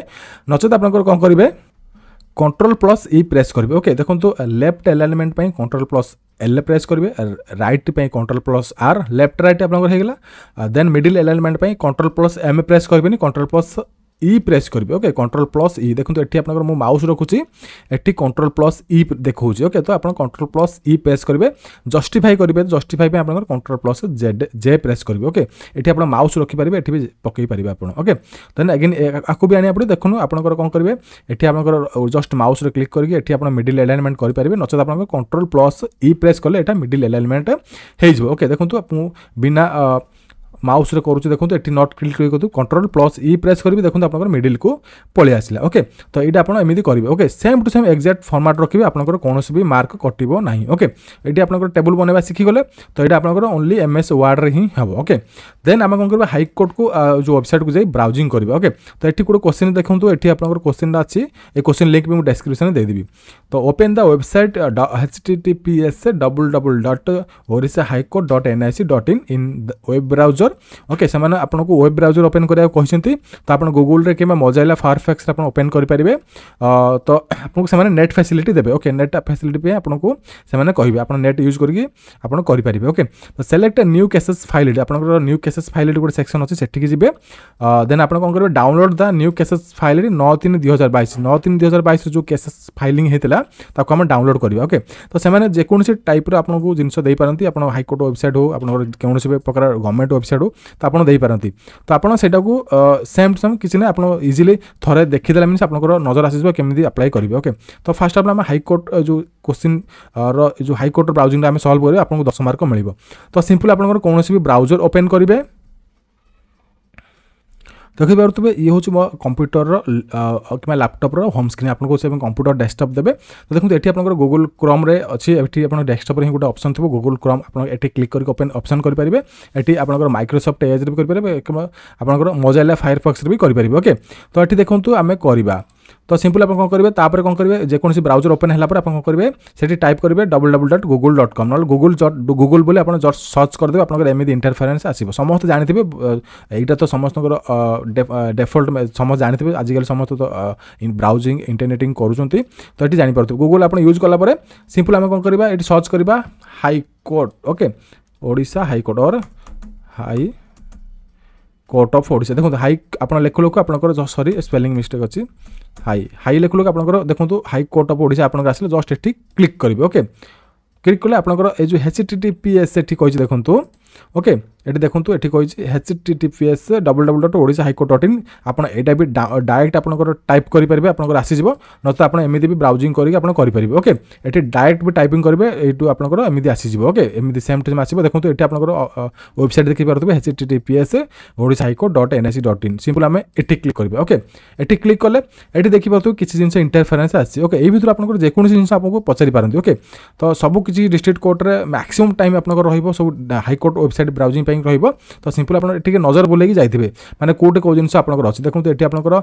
ନଚେତ୍ ଆପଣଙ୍କର କ'ଣ କରିବେ कंट्रोल प्लस इ प्रेस करेंगे ओके देखो लेफ्ट एलाइनमेंट पर कंट्रोल प्लस एल प्रेस करेंगे right control plus R left right आप देन मिडिल एलाइनमेंट पर कंट्रोल प्लस एम प्रेस करेंगे कंट्रोल प्लस ই ପ୍ରେସ୍ କରିବେ ଓକେ କଣ୍ଟ୍ରୋଲ୍ ପ୍ଲସ୍ ଇ ଦେଖନ୍ତୁ ଏଠି ଆପଣଙ୍କର ମୁଁ ମାଉସ୍ ରଖୁଛି ଏଠି କଣ୍ଟ୍ରୋଲ୍ ପ୍ଲସ୍ ଇ ଦେଖାଉଛି ଓକେ ତ ଆପଣ କଣ୍ଟ୍ରୋଲ୍ ପ୍ଲସ୍ ଇ ପ୍ରେସ୍ କରିବେ ଜଷ୍ଟିଫାଇ କରିବେ ଜଷ୍ଟିଫାଇ ପାଇଁ ଆପଣଙ୍କର control plus Z J press କରିବେ ଓକେ ଏଠି ଆପଣ ମାଉସ୍ ରଖିପାରିବେ ଏଠି ବି ପକାଇ ପାରିବେ ଆପଣ ଓକେ ଦେନ୍ ଆଗେନ୍ ଆକୁ ବି ଆଣିବା ପଡ଼ିବ ଦେଖନ୍ତୁ ଆପଣଙ୍କର କ'ଣ କରିବେ ଏଠି ଆପଣଙ୍କର ଜଷ୍ଟ ମାଉସ୍ରେ କ୍ଲିକ୍ କରିକି ଏଠି ଆପଣ ମିଡିଲ୍ ଆଲାଇନମେଣ୍ଟ କରିପାରିବେ ନଚେତ୍ ଆପଣଙ୍କର କଣ୍ଟ୍ରୋଲ୍ ପ୍ଲସ୍ ଇ ପ୍ରେସ୍ କଲେ ଏଇଟା ମିଡିଲ୍ ଆଲାଇନମେଣ୍ଟ ହେଇଯିବ ଓକେ ଦେଖନ୍ତୁ ବିନା ମାଉସ୍ରେ କରୁଛି ଦେଖନ୍ତୁ ଏଠି ନଟ୍ କ୍ଲିକ୍ କରିଦେବୁ କଣ୍ଟ୍ରୋଲ୍ ପ୍ଲସ୍ ଇ ପ୍ରେସ୍ କରିବି ଦେଖନ୍ତୁ ଆପଣଙ୍କର ମିଡ଼ିଲ୍କୁ ପଳେଇ ଆସିଲା ଓକେ ତ ଏଇଟା ଆପଣ ଏମିତି କରିବେ okay same to same exact format ରଖିବେ ଆପଣଙ୍କର କୌଣସି ବି ମାର୍କ କଟିବ ନାହିଁ ଓକେ ଏଠି ଆପଣଙ୍କର ଟେବୁଲ୍ ବନେଇବା ଶିଖିଗଲେ ତ ଏଇଟା ଆପଣଙ୍କର ଓନ୍ଲି ଏମ୍ ଏସ୍ ୱାର୍ଡ଼ରେ ହିଁ ହେବ ଓକେ ଦେନ୍ ଆମେ କ'ଣ କରିବା ହାଇକୋର୍ଟକୁ ଯେଉଁ ୱେବସାଇଟ୍କୁ ଯାଇ ବ୍ରାଉଜିଂ କରିବା ଓକେ ତ ଏଠି ଗୋଟେ କୋଶ୍ଚିନ୍ ଦେଖନ୍ତୁ ଏଠି ଆପଣଙ୍କର କୋଶ୍ଚିନ୍ଟା ଅଛି ଏ କୋଶ୍ଚିନ୍ ଲିଙ୍କ୍ ବି ମୁଁ ଡେସ୍କ୍ରିପ୍ସନ୍ରେ ଦେଇଦେବି ତ open the website H T T P S double double dot Odisha high court dot N I C dot in in web browser okay ସେମାନେ ଆପଣଙ୍କୁ ୱେବ୍ ବ୍ରାଉଜର୍ ଓପେନ୍ କରିବାକୁ କହିଛନ୍ତି ତ ଆପଣ ଗୁଗୁଲ୍ରେ କିମ୍ବା ମୋଜାଇଲା ଫାର୍ଫ୍ୟାକ୍ସରେ ଆପଣ ଓପେନ୍ କରିପାରିବେ ତ ଆପଣଙ୍କୁ ସେମାନେ ନେଟ୍ ଫ୍ୟାସିଲିଟି ଦେବେ ଓକେ ନେଟ୍ ଫ୍ୟାସିଲିଟି ପାଇଁ ଆପଣଙ୍କୁ ସେମାନେ କହିବେ ଆପଣ ନେଟ୍ ୟୁଜ୍ କରିକି ଆପଣ କରିପାରିବେ ଓକେ ତ select new cases file ID ଆପଣଙ୍କର ନ୍ୟୁ କେସେସ୍ ଫାଇଲ୍ ଆଇଡ଼ି ଗୋଟେ ସେକ୍ସନ୍ ଅଛି ସେଠିକି ଯିବେ ଦେନ୍ ଆପଣ କ'ଣ କରିବେ download the new cases file ID ନଅ ତିନି ଦୁଇ ହଜାର ବାଇଶ ନଅ ତିନି ଦୁଇ ହଜାର ବାଇଶ ଯେଉଁ କେସେସ୍ ଫାଇଲିଂ ହୋଇଥିଲା ତାକୁ ଆମେ ଡାଉନଲୋଡ୍ କରିବା ଓକେ ତ ସେମାନେ ଯେକୌଣସି ଟାଇପ୍ର ଆପଣଙ୍କୁ ଜିନିଷ ଦେଇପାରନ୍ତି ଆପଣ ହାଇକୋର୍ଟ ୱେବସାଇଟ୍ ହେଉ ଆପଣଙ୍କର କୌଣସି ପ୍ରକାର ଗଭର୍ଣ୍ଣମେଣ୍ଟ ୱେବସାଇଟ୍ ଆଡ଼ୁ ତ ଆପଣ ଦେଇପାରନ୍ତି ତ ଆପଣ ସେଇଟାକୁ ସେମ୍ ଟୁ ସେମ୍ କିଛି ନାହିଁ ଆପଣ ଇଜିଲି ଥରେ ଦେଖିଦେଲା ମିନ୍ସ ଆପଣଙ୍କର ନଜର ଆସିଯିବ କେମିତି ଆପ୍ଲାଏ କରିବେ ଓକେ ତ ଫାର୍ଷ୍ଟ ଆପଣ ଆମେ ହାଇକୋର୍ଟ ଯେଉଁ କୋଶ୍ଚିନ୍ର ଯେଉଁ ହାଇକୋର୍ଟର ବ୍ରାଉଜିଂଟା ଆମେ ସଲ୍ଭ କରିବା ଆପଣଙ୍କୁ ଦଶ ମାର୍କ ମିଳିବ ତ ସିମ୍ପଲ୍ ଆପଣଙ୍କର କୌଣସି ବି ବ୍ରାଉଜର୍ ଓପେନ୍ କରିବେ ଦେଖିପାରୁଥିବେ ଇଏ ହେଉଛି ମୋ କମ୍ପ୍ୟୁଟରର କିମ୍ବା ଲ୍ୟାପଟପ୍ର ହୋମ୍ ସ୍କ୍ରିନ୍ ଆପଣଙ୍କୁ ସେ କମ୍ପ୍ୟୁଟର ଡେସ୍କଟପ୍ ଦେବେ ତ ଦେଖନ୍ତୁ ଏଠି ଆପଣଙ୍କର ଗୁଗୁଲ କ୍ରୋମ୍ରେ ଅଛି ଏଠି ଆପଣ ଡେସ୍କଟପ୍ରେ ହିଁ ଗୋଟେ ଅପସନ୍ ଥିବ ଗୁଗୁଲ କ୍ରୋମ୍ ଆପଣ ଏଠି କ୍ଲିକ୍ କରିକି ଓପେନ୍ ଅପସନ୍ କରିପାରିବେ ଏଠି ଆପଣଙ୍କର ମାଇକ୍ରୋସଫ୍ଟ ଏଜ୍ରେ ବି କରିପାରିବେ କିମ୍ବା ଆପଣଙ୍କର ମୋଜାଇଲା ଫାୟାରଫକ୍ସରେ ବି କରିପାରିବେ ଓକେ ତ ଏଠି ଦେଖନ୍ତୁ ଆମେ କରିବା তো সিম্পল আপনি কম করবে তাপরে কম করবে যেকোনসি ব্রাউজর ওপেন হলা পরে আপনি কম করবে সেটি টাইপ করবে www.google.com নল গুগল গুগল বলে আপনি জট সর্চ করে দেবে আপনার এমিদি ইন্টারফারেন্স আসিব সমস্ত জানিথিবে এইটা তো সমস্তকর ডিফল্ট সমস্ত জানিথিবে আজিকালি সমস্ত তো ব্রাউজিং ইন্টারনেটিং করুচন্তি তো এটি জানি পারুথিবে গুগল আপনি ইউজ কলা পরে সিম্পল আমি কম করিবা এটি সর্চ করিবা high court okay Odisha high court or high court of Odisha দেখুন হাই আপনার লেখু লেখু আপনার সরি স্পেলিং মিস্টেক অছি হাই হাই লেখু লেখু আপনার দেখুন হাই কোর্ট অফ ওড়িশা আপনার আসলে জস্ট এটি ক্লিক করবে ওকে ক্লিক কলে আপনার এই যে H T T P S এটি কইছি দেখুন ওকে ଏଠି ଦେଖନ୍ତୁ ଏଠି କହିଛି H T T P S double double dot Odisha high court dot in ଆପଣ ଏଇଟା ବି ଡାଇରେକ୍ଟ ଆପଣଙ୍କର ଟାଇପ୍ କରିପାରିବେ ଆପଣଙ୍କର ଆସିଯିବ ନଚେତ ଆପଣ ଏମିତି ବି ବ୍ରାଉଜିଂ କରିକି ଆପଣ କରିପାରିବେ ଓକେ ଏଠି ଡାଇରେକ୍ଟ ବି ଟାଇପିଂ କରିବେ ଏଇଠୁ ଆପଣଙ୍କର ଏମିତି ଆସିଯିବ ଓକେ ଏମିତି ସେମ୍ ଟୁ ସେମ୍ ଆସିବ ଦେଖନ୍ତୁ ଏଠି ଆପଣଙ୍କର ୱେବସାଇଟ୍ ଦେଖିପାରୁଥିବେ H T T P S Odisha high court dot N S dot in simple ଆମେ ଏଠି କ୍ଲିକ୍ କରିବେ ଓକେ ଏଠି କ୍ଲିକ୍ କଲେ ଏଠି ଦେଖିପାରୁଥିବେ କିଛି ଜିନିଷ ଇଣ୍ଟରଫରେନ୍ସ ଆସିଛି ଓକେ ଏଇ ଭିତରୁ ଆପଣଙ୍କର ଯେକୌଣସି ଜିନିଷ ଆପଣଙ୍କୁ ପଚାରି ପାରନ୍ତି ଓକେ ତ ସବୁ କିଛି ଡିଷ୍ଟ୍ରିକ୍ଟ କୋର୍ଟରେ ମ୍ୟାକ୍ସିମମ୍ ଟାଇମ୍ ଆପଣଙ୍କର ରହିବ ସବୁ ହାଇକୋର୍ଟ ୱେବସାଇଟ୍ ବ୍ରାଉଜିଂ ପାଇଁ ଯାଇ ରହିବ ତ ସିମ୍ପଲ୍ ଆପଣ ଟିକେ ନଜର ବୁଲେଇକି ଯାଇଥିବେ ମାନେ କେଉଁଠି କେଉଁ ଜିନିଷ ଆପଣଙ୍କର ଅଛି ଦେଖନ୍ତୁ ଏଠି ଆପଣଙ୍କର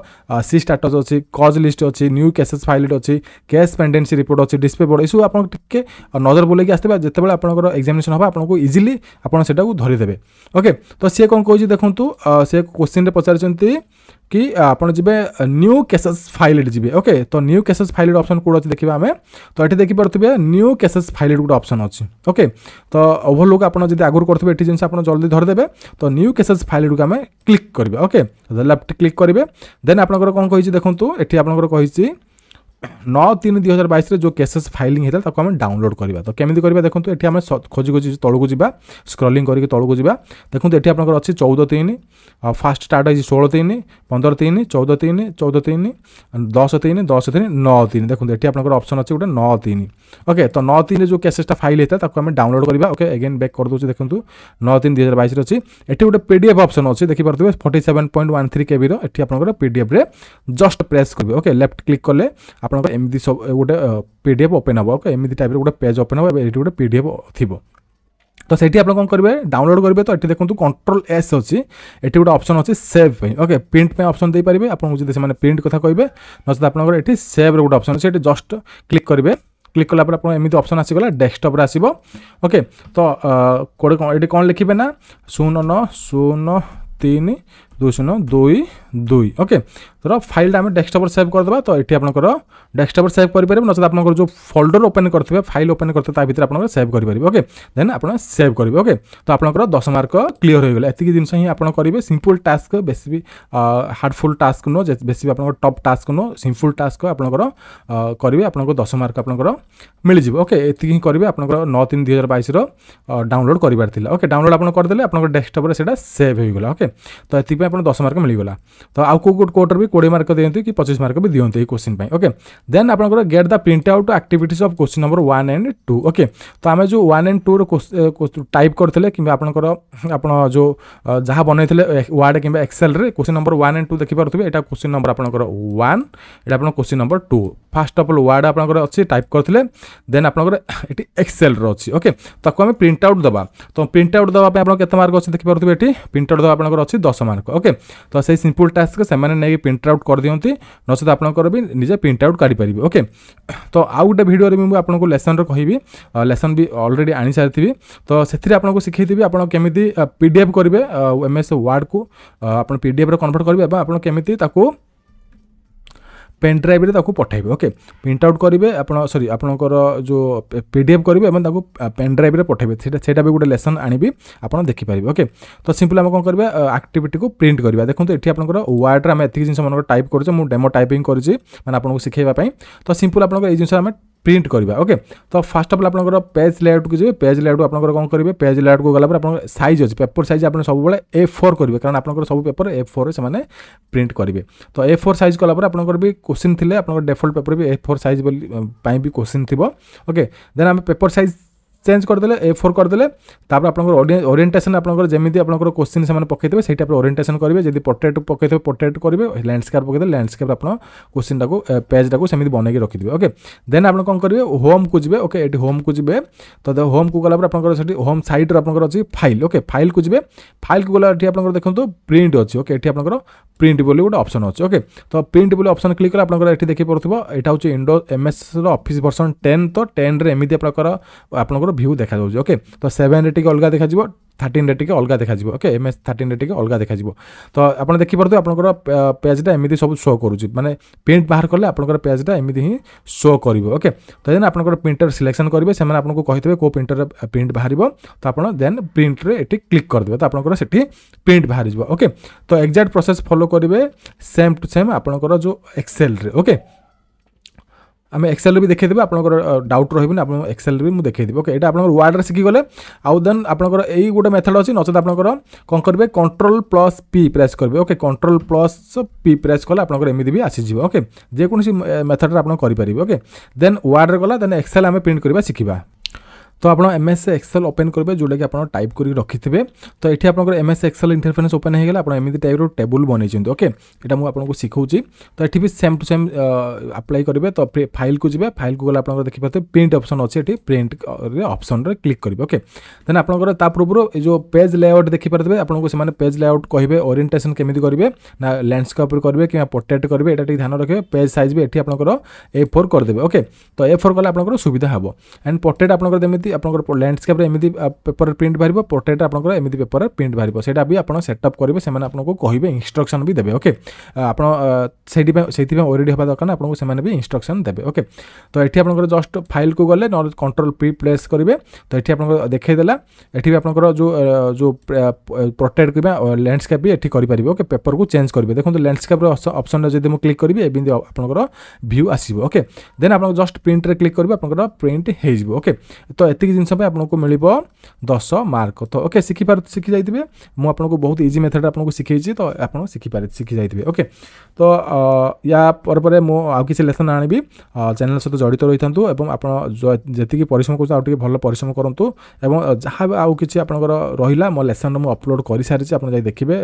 ସି ଷ୍ଟାଟସ୍ ଅଛି କଜ୍ ଲିଷ୍ଟ ଅଛି ନ୍ୟୁ କେସେସ୍ ଫାଇଲିଟ୍ ଅଛି କେସ୍ ପେଣ୍ଡେନ୍ସି ରିପୋର୍ଟ ଅଛି ଡିସ୍ପ୍ଲେ ବୋର୍ଡ଼ ଏସବୁ ଆପଣ ଟିକେ ନଜର ବୁଲେଇକି ଆସିଥିବେ ଯେତେବେଳେ ଆପଣଙ୍କର ଏକ୍ଜାମିନେସନ୍ ହେବ ଆପଣଙ୍କୁ ଇଜିଲି ଆପଣ ସେଟାକୁ ଧରିଦେବେ ଓକେ ତ ସିଏ କ'ଣ କହୁଛି ଦେଖନ୍ତୁ ସେ କୋଶ୍ଚିନ୍ରେ ପଚାରିଛନ୍ତି କି ଆପଣ ଯିବେ ନ୍ୟୁ କେସେସ୍ ଫାଇଲେଟ୍ ଯିବେ ଓକେ ତ ନ୍ୟୁ କେସେସ୍ ଫାଇଲେଟ୍ ଅପସନ୍ କେଉଁଟା ଅଛି ଦେଖିବା ଆମେ ତ ଏଠି ଦେଖିପାରୁଥିବେ ନ୍ୟୁ କେସେସ୍ ଫାଇଲେଟ୍ ଗୋଟେ ଅପସନ୍ ଅଛି ଓକେ ତ ଓଭରଲୁକ୍ ଆପଣ ଯଦି ଆଗରୁ କରୁଥିବେ ଏଠି ଜିନିଷ ଆପଣ ଜଲ୍ଦି ଧରିଦେବେ ତ ନ୍ୟୁ କେସେସ୍ ଫାଇଲେଟ୍କୁ ଆମେ କ୍ଲିକ୍ କରିବେ ଓକେ ଲେଫ୍ଟ କ୍ଲିକ୍ କରିବେ ଦେନ୍ ଆପଣଙ୍କର କ'ଣ କହିଛି ଦେଖନ୍ତୁ ଏଠି ଆପଣଙ୍କର କହିଛି ନଅ ତିନି ଦୁଇ ହଜାର ବାଇଶରେ ଯେଉଁ କେସେସ୍ ଫାଇଲିଂ ହେଇଥିଲା ତାକୁ ଆମେ ଡାଉନଲୋଡ଼ କରିବା ତ କେମିତି କରିବା ଦେଖନ୍ତୁ ଏଠି ଆମେ ଖୋଜି ଖୋଜି ତଳକୁ ଯିବା ସ୍କ୍ରଲିଂ କରିକି ତଳକୁ ଯିବା ଦେଖନ୍ତୁ ଏଠି ଆପଣଙ୍କର ଅଛି ଚଉଦ ତିନି ଫାଷ୍ଟ ଷ୍ଟାର୍ଟ ହେଇଛି ଷୋହଳ ତିନି ପନ୍ଦର ତିନି ଚଉଦ ତିନି ଚଉଦ ତିନି ଦଶ ତିନି ଦଶ ତିନି ନଅ ତିନି ଦେଖନ୍ତୁ ଏଠି ଆପଣଙ୍କର ଅପସନ୍ ଅଛି ଗୋଟେ ନଅ ତିନି ଓକେ ତ ନଅ ତିନିରେ ଯେଉଁ କେସେସ୍ଟା ଫାଇଲ୍ ହେଇଥିଲା ତାକୁ ଆମେ ଡାଉନଲୋଡ଼ କରିବା ଓକେ ଏଗେନ୍ ବ୍ୟାକ୍ କରିଦେଉଛି ଦେଖନ୍ତୁ ନଅ ତିନି ଦୁଇ ହଜାର ବାଇଶରେ ଅଛି ଏଠି ଗୋଟେ ପି ଡି ଏଫ୍ ଅପସନ୍ ଅଛି ଦେଖିପାରୁଥିବେ forty seven point one three କେବିର ଏଠି ଆପଣଙ୍କର ପି ଡି ଏଫ୍ରେ ଜଷ୍ଟ ପ୍ରେସ୍ କରିବେ ଓକେ ଲେଫ୍ଟ କ୍ଲିକ୍ କଲେ ଆପଣ ଆପଣଙ୍କ ଏମିତି ଗୋଟେ ପି ଡି ଏଫ୍ ଓପେନ୍ ହେବ ଓକେ ଏମିତି ଟାଇପ୍ର ଗୋଟେ ପେଜ୍ ଓପେନ୍ ହେବ ଏଇଠି ଗୋଟେ ପି ଡି ଏଫ୍ ଥିବ ତ ସେଇଠି ଆପଣ କ'ଣ କରିବେ ଡାଉନଲୋଡ଼ କରିବେ ତ ଏଠି ଦେଖନ୍ତୁ କଣ୍ଟ୍ରୋଲ ଏସ୍ ଅଛି ଏଠି ଗୋଟେ ଅପସନ୍ ଅଛି ସେଭ୍ ପାଇଁ ଓକେ ପ୍ରିଣ୍ଟ ପାଇଁ ଅପସନ୍ ଦେଇପାରିବେ ଆପଣଙ୍କୁ ଯଦି ସେମାନେ ପ୍ରିଣ୍ଟ କଥା କହିବେ ନଚେତ୍ ଆପଣଙ୍କର ଏଠି ସେଭ୍ର ଗୋଟେ ଅପସନ୍ ଅଛି ଏଠି ଜଷ୍ଟ କ୍ଲିକ୍ କରିବେ ক্লিক কলা পরে আপনার এমনি অপসন আসিগলা ডেস্কটপ্রে আসব ওকে তো কোড়ে এটি কম লিখবে না শূন্য ন শূন্য তিন ଦୁଇ ଶୂନ ଦୁଇ ଦୁଇ ଓକେ ଧର ଫାଇଲ୍ଟା ଆମେ ଡେସ୍କଟପ୍ରେ ସେଭ୍ କରିଦେବା ତ ଏଠି ଆପଣଙ୍କର ଡେସ୍କଟପ୍ରେ ସେଭ୍ କରିପାରିବେ ନଚେତ୍ ଆପଣଙ୍କର ଯେଉଁ ଫୋଲ୍ଡର ଓପେନ୍ କରିଥିବେ ଫାଇଲ୍ ଓପେନ୍ କରିଥିବେ ତା ଭିତରେ ଆପଣଙ୍କର ସେଭ୍ କରିପାରିବେ ଓକେ ଦେନ୍ ଆପଣ ସେଭ୍ କରିବେ ଓକେ ତ ଆପଣଙ୍କର ଦଶ ମାର୍କ କ୍ଲିଅର୍ ହୋଇଗଲା ଏତିକି ଜିନିଷ ହିଁ ଆପଣ କରିବେ ସିମ୍ପୁଲ୍ ଟାସ୍କ ବେଶୀ ବି ହାର୍ଡ଼ଫୁଲ୍ ଟାସ୍କ ନୁହଁ ବେଶୀ ବି ଆପଣଙ୍କର ଟପ୍ ଟାସ୍କ ନୁହଁ ସିମ୍ପୁଲ୍ ଟାସ୍କ ଆପଣଙ୍କର କରିବେ ଆପଣଙ୍କୁ ଦଶ ମାର୍କ ଆପଣଙ୍କର ମିଳିଯିବ ଓକେ ଏତିକି ହିଁ କରିବେ ଆପଣଙ୍କର ନଅ ତିନି ଦୁଇ ହଜାର ବାଇଶର ଡାଉନଲୋଡ଼୍ କରିବାର ଥିଲା ଓକେ ଡାଉନଲୋଡ଼୍ ଆପଣ କରିଦେଲେ ଆପଣଙ୍କର ଡେସ୍କଟପ୍ରେ ସେଇଟା ସେଭ୍ ହୋଇଗଲା ଓକେ ତ ଏଥିପାଇଁ ଏଇଥିପାଇଁ ଆପଣ ଦଶ ମାର୍କ ମିଳିଗଲା ତ ଆଉ କେଉଁ କେଉଁ କୋର୍ଟର ବି କୋଡ଼ିଏ ମାର୍କ ଦିଅନ୍ତି କି ପଚିଶ ମାର୍କ ବି ଦିଅନ୍ତି ଏହି କୋଶ୍ଚିନ୍ ପାଇଁ ଓକେ ଦେନ୍ ଆପଣଙ୍କର get the print out activities of question number one and two okay ତ ଆମେ ଯେଉଁ ୱାନ୍ ଆଣ୍ଡ ଟୁର ଟାଇପ୍ କରିଥିଲେ କିମ୍ବା ଆପଣଙ୍କର ଆପଣ ଯେଉଁ ଯାହା ବନେଇଥିଲେ ୱାର୍ଡ଼ କିମ୍ବା ଏକ୍ସେଲରେ question number one and two ଦେଖିପାରୁଥିବେ ଏଇଟା କୋଶ୍ଚିନ୍ ନମ୍ବର ଆପଣଙ୍କର ୱାନ୍ ଏଇଟା ଆପଣଙ୍କ question number two first of all word আপনার অছি টাইপ করলে দেন আপনার এটি এক্সেলর অছি ওকে তাকে আমি প্রিন্ট আউট দেবা তো প্রিন্ট আউট দেওয়া আপনার কেতে মার্ক অনেক দেখিপারে এটি প্রিন্ট আউট দেওয়া আপনার অছি দশ মার্ক ওকে তো সেই সিম্পল টাস্ক সে নিয়ে প্রিন্ট আউট করেদিকে নচেত আপনার বি নিজে প্রিন্ট আউট কাড়িপারে ওকে তো আউ গোটে ভিডিওরে মু আপনার লেসনর কহবি লেসন বি অলরেডি আনি সারিবি তো সেথিরে আপনার শিখাইবি আপনার কেমিতি পিডিএফ করবে এমএস ওয়ার্ডকু আপনার পিডিএফ রে কনভর্ট করবে এবং আপনার কেমিতি তাকে ପେନ୍ ଡ୍ରାଇଭ୍ରେ ତାକୁ ପଠାଇବେ ଓକେ ପ୍ରିଣ୍ଟ ଆଉଟ୍ କରିବେ ଆପଣ ସରି ଆପଣଙ୍କର ଯେଉଁ ପି ଡି ଏଫ୍ କରିବେ ଏବଂ ତାକୁ ପେନ୍ ଡ୍ରାଇଭ୍ରେ ପଠାଇବେ ସେଇଟା ସେଇଟା ବି ଗୋଟେ ଲେସନ୍ ଆଣିବି ଆପଣ ଦେଖିପାରିବେ ଓକେ ତ ସିମ୍ପଲ୍ ଆମେ କ'ଣ କରିବା ଆକ୍ଟିଭିଟିକୁ ପ୍ରିଣ୍ଟ କରିବା ଦେଖନ୍ତୁ ଏଠି ଆପଣଙ୍କର ୱାର୍ଡ଼ରେ ଆମେ ଏତିକି ଜିନିଷ ମାନଙ୍କର ଟାଇପ୍ କରୁଛେ ମୁଁ ଡେମୋ ଟାଇପିଂ କରୁଛି ମାନେ ଆପଣଙ୍କୁ ଶିଖାଇବା ପାଇଁ ତ ସିମ୍ପଲ୍ ଆପଣଙ୍କର ଏଇ ଜିନିଷ ଆମେ প্রিন্ট করা ওকে তো ফার্স্ট অফ অল আপনার পেজ লেআউটকে যাবে পেজ লেআউট আপনার কম করবে পেজ লেআউটকে গলাপরে আপনার সাইজ অছে পেপর সাইজ আপনার সবুলে এ ফোর করবে কারণ আপনার সব পেপর এ ফোর সে প্রিন্ট করবে তো এ ফোর সাইজ কলাপরে আপনার বি কোশ্চিন লে আপনার ডেফল্ট পেপর বি এ ফোর সাইজ বি কোশ্চিন থাকবে ওকে দেন আমি পেপর সাইজ চেঞ্জ କରିଦେଲେ ଏ ଫୋର୍ କରିଦେଲେ ତାପରେ ଆପଣଙ୍କର ଓରିଏଣ୍ଟେସନ୍ ଆପଣଙ୍କର ଯେମିତି ଆପଣଙ୍କର କୋଶ୍ଚିନ୍ ସେମାନେ ପକାଇଥିବେ ସେଇ ଟାଇପ୍ର ଓରିଏଣ୍ଟେସନ୍ କରିବେ ଯଦି ପୋର୍ଟ୍ରେଟ୍ ପକାଇଥିବେ ପୋର୍ଟ୍ରେଟ୍ କରିବେ ଲ୍ୟାଣ୍ଡସ୍କେପ୍ ପକାଇଦେବେ ଲ୍ୟାଣ୍ଡସ୍କେପ୍ ଆପଣ କୋଶ୍ଚିନ୍ଟାକୁ ପେଜ୍ଟାକୁ ସେମିତି ବନେଇକି ରଖିଥିବେ ଓକେ ଦେନ୍ ଆପଣ କ'ଣ କରିବେ ହୋମ୍କୁ ଯିବେ ଓକେ ଏଠି ହୋମ୍କୁ ଯିବେ ତ ହୋମ୍କୁ ଗଲା ପରେ ଆପଣଙ୍କର ସେଠି ହୋମ୍ ସାଇଟ୍ର ଆପଣଙ୍କର ଅଛି ଫାଇଲ୍ ଓକେ ଫାଇଲ୍କୁ ଯିବେ ଫାଇଲ୍କୁ ଗଲା ଏଠି ଆପଣଙ୍କର ଦେଖନ୍ତୁ ପ୍ରିଣ୍ଟ ଅଛି ଓକେ ଏଠି ଆପଣଙ୍କର ପ୍ରିଣ୍ଟ ବୋଲି ଗୋଟେ ଅପସନ୍ ଅଛି ଓକେ ତ ପ୍ରିଣ୍ଟ ବୋଲି ଅପସନ୍ କ୍ଲିକ୍ କଲେ ଆପଣଙ୍କର ଏଠି ଦେଖିପାରୁଥିବ ଏଇଟା ହେଉଛି ଇଣ୍ଡୋ ଏମ୍ଏସ୍ର ଅଫିସ୍ ଭର୍ସନ୍ ଟେନ୍ ତ ଟେନ୍ରେ ଏମିତି ପ୍ରକାର ଆପଣଙ୍କର ভিউ দেখাযাଉଛି ওকে তো সেভেন টিকে অলগা দেখাଯିବ থার্টিনটা টিকে অলগা দেখাଯିବ ওকে এম এস থার্টিনটা টিকে অলগা দেখাଯିବ তো ଆପଣ ଦେଖିପାରୁଥିବେ ଆପଣଙ୍କର ପେଜ୍ଟା ଏମିତି ସବୁ ଶୋ କରୁଛି ମାନେ ପ୍ରିଣ୍ଟ ବାହାର କଲେ ଆପଣଙ୍କର ପେଜ୍ଟା ଏମିତି ହିଁ ଶୋ କରିବ ଓକେ ତ ଦେନ୍ ଆପଣଙ୍କର ପ୍ରିଣ୍ଟର ସିଲେକ୍ସନ୍ କରିବେ ସେମାନେ ଆପଣଙ୍କୁ କହିଥିବେ କେଉଁ ପ୍ରିଣ୍ଟର ପ୍ରିଣ୍ଟ ବାହାରିବ ତ ଆପଣ ଦେନ୍ ପ୍ରିଣ୍ଟରେ ଏଠି କ୍ଲିକ୍ କରିଦେବେ ତ ଆପଣଙ୍କର ସେଠି ପ୍ରିଣ୍ଟ ବାହାରିଯିବ ଓକେ ତ ଏକ୍ଜାକ୍ଟ ପ୍ରୋସେସ୍ ଫଲୋ କରିବେ ସେମ୍ ଟୁ ସେମ୍ ଆପଣଙ୍କର ଯେଉଁ ଏକ୍ସେଲ୍ରେ ଓକେ আমি এক্সেল বি দেখাইদেবি আপনার ডাউট রহবেনি আপনার এক্সেল বি দেখাইদেবি ওকে এটা আপনার ওয়ার্ডরে শিখিগলে আউ দেন আপনার এই গোটে মেথড অছি নচেত আপনার কম করবে কন্ট্রোল প্লস পি প্রেস করবে okay control plus P press কলে আপনার এমনি বি আসিযোগ ওকে যেকোন মেথডরে আপনার করে ওকে দেন ওয়ার্ডরে গলা দেন এক্সেল আমি প্রিন্ট করা শিখবা তো আপনার এমএস এক্সেল ওপেন করবে যেটা কি আপনার টাইপ করি রাখিবে তো এটি আপনার এমএস এক্সেল ইন্টরফেরেন্স ওপেন হয়ে গেলে আপনার এমনি টাইপর টেবুল বনাইছেন ওকে এটা মু আপনার শিখাউছি তো এটি বি সেম টু সেম আপ্লাই করবে তো ফাইল কু যাবে ফাইল কু গেলে আপনার দেখিপারে প্রিন্ট অপসন অছে এটি প্রিন্ট অপসনরে ক্লিক করবে ওকে দেন আপনার তা পূর্বর এই যে পেজ লেআউট দেখিপারে আপনার সে পেজ লেআউট কহবে ওরিয়েন্টেসন কেমি করবে না ল্যান্ডস্কেপ করবে কিংবা পোর্ট্রেট করবে এটা টিকি ধ্যান রাখবে পেজ সাইজ বি এটি আপনার এ ফোর করেদেবে ওকে তো এ ফোর কলে আপনার সুবিধা হব এন্ড পোর্ট্রেট আপনার যেমি ଆପଣଙ୍କର ଲ୍ୟାଣ୍ଡସ୍କେପ୍ରେ ଏମିତି ପେପର ପ୍ରିଣ୍ଟ ବାହାରିବ ପୋର୍ଟ୍ରେଟ୍ରେ ଆପଣଙ୍କର ଏମିତି ପେପର ପ୍ରିଣ୍ଟ ବାହାରିବ ସେଇଟା ବି ଆପଣ ସେଟଅପ୍ କରିବେ ସେମାନେ ଆପଣଙ୍କୁ କହିବେ ଇନଷ୍ଟ୍ରକ୍ସନ୍ ବି ଦେବେ ଓକେ ଆପଣ ସେଇଥିପାଇଁ ସେଇଥିପାଇଁ ଓରେଡ଼ି ହେବା ଦରକାର ଆପଣଙ୍କୁ ସେମାନେ ବି ଇନଷ୍ଟ୍ରକ୍ସନ୍ ଦେବେ ଓକେ ତ ଏଠି ଆପଣଙ୍କର ଜଷ୍ଟ ଫାଇଲ୍କୁ ଗଲେ ନହେଲେ କଣ୍ଟ୍ରୋଲ୍ ପି ପ୍ଲେସ୍ କରିବେ ତ ଏଠି ଆପଣଙ୍କର ଦେଖେଇଦେଲା ଏଠି ବି ଆପଣଙ୍କର ଯେଉଁ ଯେଉଁ ପ୍ରୋଟେକ୍ଟ କିମ୍ବା ଲ୍ୟାଣ୍ଡସ୍କେପ୍ ବି ଏଠି କରିପାରିବେ ଓକେ ପେପରକୁ ଚେଞ୍ଜ କରିବେ ଦେଖନ୍ତୁ ଲ୍ୟାଣ୍ଡସ୍କେପ୍ର ଅପସନ୍ରେ ଯଦି ମୁଁ କ୍ଲିକ୍ କରିବି ଏମିତି ଆପଣଙ୍କର ଭ୍ୟୁ ଆସିବ ଓକେ ଦେନ୍ ଆପଣ ଜଷ୍ଟ ପ୍ରିଣ୍ଟରେ କ୍ଲିକ୍ କରିବେ ଆପଣଙ୍କର ପ୍ରିଣ୍ଟ ହେଇଯିବ ଓକେ ତ ଏତିକି ଏତିକି ଜିନିଷ ପାଇଁ ଆପଣଙ୍କୁ ମିଳିବ ଦଶ ମାର୍କ ତ ଓକେ ଶିଖିପାରୁ ଶିଖିଯାଇଥିବେ ମୁଁ ଆପଣଙ୍କୁ ବହୁତ ଇଜି ମେଥଡ଼ରେ ଆପଣଙ୍କୁ ଶିଖେଇଛି ତ ଆପଣ ଶିଖିପାରି ଶିଖିଯାଇଥିବେ ଓକେ ତ ୟା ପରେ ପରେ ମୁଁ ଆଉ କିଛି ଲେସନ୍ ଆଣିବି ଚ୍ୟାନେଲ୍ ସହିତ ଜଡ଼ିତ ରହିଥାନ୍ତୁ ଏବଂ ଆପଣ ଯେତିକି ପରିଶ୍ରମ କରୁଛନ୍ତି ଆଉ ଟିକେ ଭଲ ପରିଶ୍ରମ କରନ୍ତୁ ଏବଂ ଯାହା ଆଉ କିଛି ଆପଣଙ୍କର ରହିଲା ମୋ ଲେସନ୍ ମୁଁ ଅପଲୋଡ଼ କରିସାରିଛି ଆପଣ ଯାଇ ଦେଖିବେ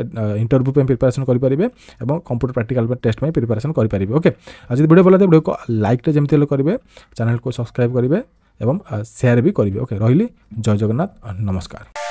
ଇଣ୍ଟରଭ୍ୟୁ ପାଇଁ ପ୍ରିପାରେସନ୍ କରିପାରିବେ ଏବଂ କମ୍ପ୍ୟୁଟର ପ୍ରାକ୍ଟିକାଲ୍ ପାଇଁ ଟେଷ୍ଟ ପାଇଁ ପ୍ରିପାରେସନ୍ କରିପାରିବେ ଓକେ ଆଉ ଯଦି ଭିଡ଼ିଓ ଭଲ ଲାଗେ ଭିଡ଼ିଓକୁ ଲାଇକ୍ଟେ ଯେମିତି ହେଲେ କରିବେ ଚ୍ୟାନେଲ୍କୁ ସବସ୍କ୍ରାଇବ୍ କରିବେ ଏବଂ ସେୟାର ବି କରିବେ ଓକେ ରହିଲି ଜୟ ଜଗନ୍ନାଥ ନମସ୍କାର